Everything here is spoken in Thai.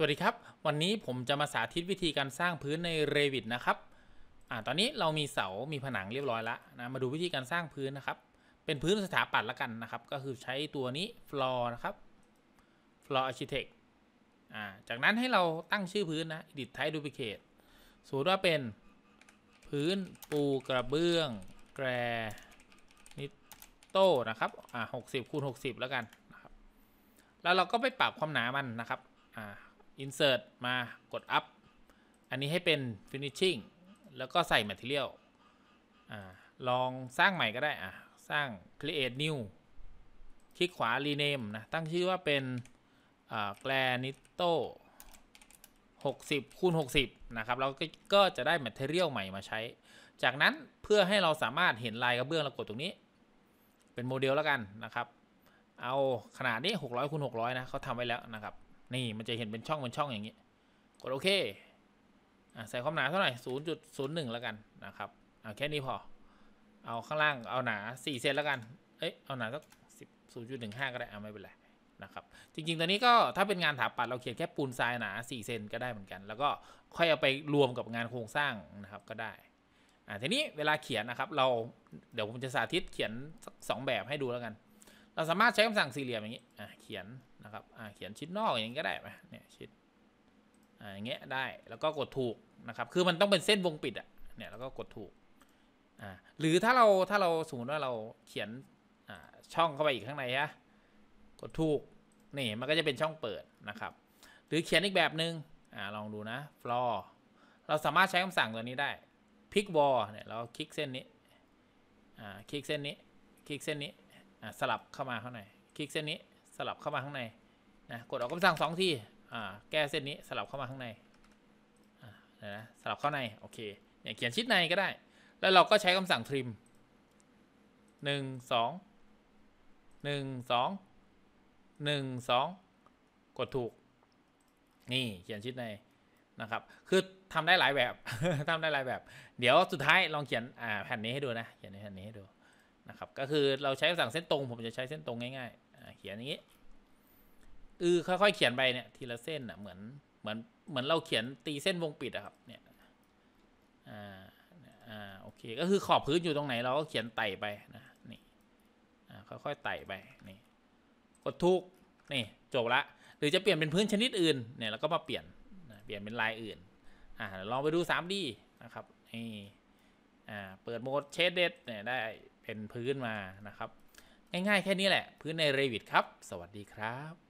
สวัสดีครับ วันนี้ผมจะมาสาธิตวิธีการสร้างพื้นใน Revit นะครับอ่าตอนนี้เรามีเสามีผนังเรียบร้อยแล้วนะ มาดูวิธีการสร้างพื้นนะครับ เป็นพื้นสถาปัตย์ละกันนะครับ ก็คือใช้ตัวนี้ floor นะครับ floor architect อ่าจากนั้นให้เราตั้งชื่อพื้นนะ edit type duplicate สมมติว่าเป็น พื้นปูกระเบื้องแกรนิตโต้นะครับอ่าหกสิบคูณหกสิบแล้วกันนะครับ แล้วเราก็ไปปรับความหนา มันนะครับอ่า insert มากด up อันนี้ให้เป็น finishing แล้วก็ใส่ material อลองสร้างใหม่ก็ได้อะสร้าง create new คลิกขวา rename นะ ตั้งชื่อว่าเป็น granito 60คูณ60นะครับเราก็จะได้ material ใหม่มาใช้ จากนั้นเพื่อให้เราสามารถเห็นลายกระเบื้องเรากดตรงนี้ เป็น โมเดลแล้วกันนะครับ เอาขนาดนี้600คูณ600นะเขาทำไว้แล้วนะครับนี่มันจะเห็นเป็นช่องเป็นช่องอย่างนี้ กดโอเคอใส่ความหนาเท่าไหร่ศูนย์จุดศูนย์หนึ่งแล้วกันนะครับเอาแค่นี้พอ เอาข้างล่างเอาหนาสี่เซนแล้วกัน เอ้ยเอาหนาสักสิบศูนย์จุดหนึ่งห้าก็ได้เอาไม่เป็นไรนะครับ จริงๆ ตอนนี้ก็ถ้าเป็นงานถาปัดเราเขียนแค่ปูนทรายหนาสี่เซนก็ได้เหมือนกัน แล้วก็ค่อยเอาไปรวมกับงานโครงสร้างนะครับก็ได้ อ่าทีนี้เวลาเขียนนะครับเราเดี๋ยวผมจะสาธิตเขียนสักสองแบบให้ดูแล้วกันเราสามารถใช้คำสั่งสี่เหลี่ยมอย่างนี้อ่เขียนนะครับอ่เขียนชิดนอกอย่างนี้ก็ได้ไหมเนี่ยชิดอ่าอย่างเงี้ยได้แล้วก็กดถูกนะครับ คือมันต้องเป็นเส้นวงปิดอ่ะ เนี่ยแล้วก็กดถูก อ่า หรือถ้าเราถ้าเราสมมติว่าเราเขียน อ่าช่องเข้าไปอีกข้างในฮะกดถูกนี่มันก็จะเป็นช่องเปิดนะครับ หรือเขียนอีกแบบหนึง่งอ่าลองดูนะ floor เราสามารถใช้คำสั่งตัวนี้ได้ pick wall เนี่ยเราคลิกเส้นนี้ อ่าคลิกเส้นนี้ คลิกเส้นนี้อ่ะสลับเข้ามาข้างใน คลิกเส้นนี้ สลับเข้ามาข้างใน นะ กดออกคำสั่งสองที่อ่าแก้เส้นนี้ สลับเข้ามาข้างในอ่านะสลับเข้าใน โอเคเนี่ยเขียนชิดในก็ได้ แล้วเราก็ใช้คำสั่งทริมหนึ่งสองหนึ่งสองหนึ่งสอง กดถูก นี่ เขียนชิดใน นะครับ คือทำได้หลายแบบทำได้หลายแบบ เดี๋ยวสุดท้ายลองเขียนแผ่นนี้ให้ดูนะ เขียนในแผ่นนี้ให้ดูนะครับก็คือเราใช้สั่งเส้นตรงผมจะใช้เส้นตรงง่ายๆเขียนอย่างนี้อือค่อยๆเขียนไปเนี่ยทีละเส้นอ่ะเหมือนเหมือนเหมือนเราเขียนตีเส้นวงปิดอะครับเนี่ยอ่าอ่าโอเคก็คือขอบพื้นอยู่ตรงไหนเราก็เขียนไต่ไปนะนี่อ่าค่อยๆไต่ไปนี่กดทุกนี่จบละหรือจะเปลี่ยนเป็นพื้นชนิดอื่นเนี่ยเราก็มาเปลี่ยนเปลี่ยนเป็นลายอื่นอ่าลองไปดู 3D นะครับนี่อ่าเปิดโหมดเชดเด็ดเนี่ยได้เป็นพื้นมานะครับ ง่ายๆ แค่นี้แหละ พื้นใน Revit ครับ สวัสดีครับ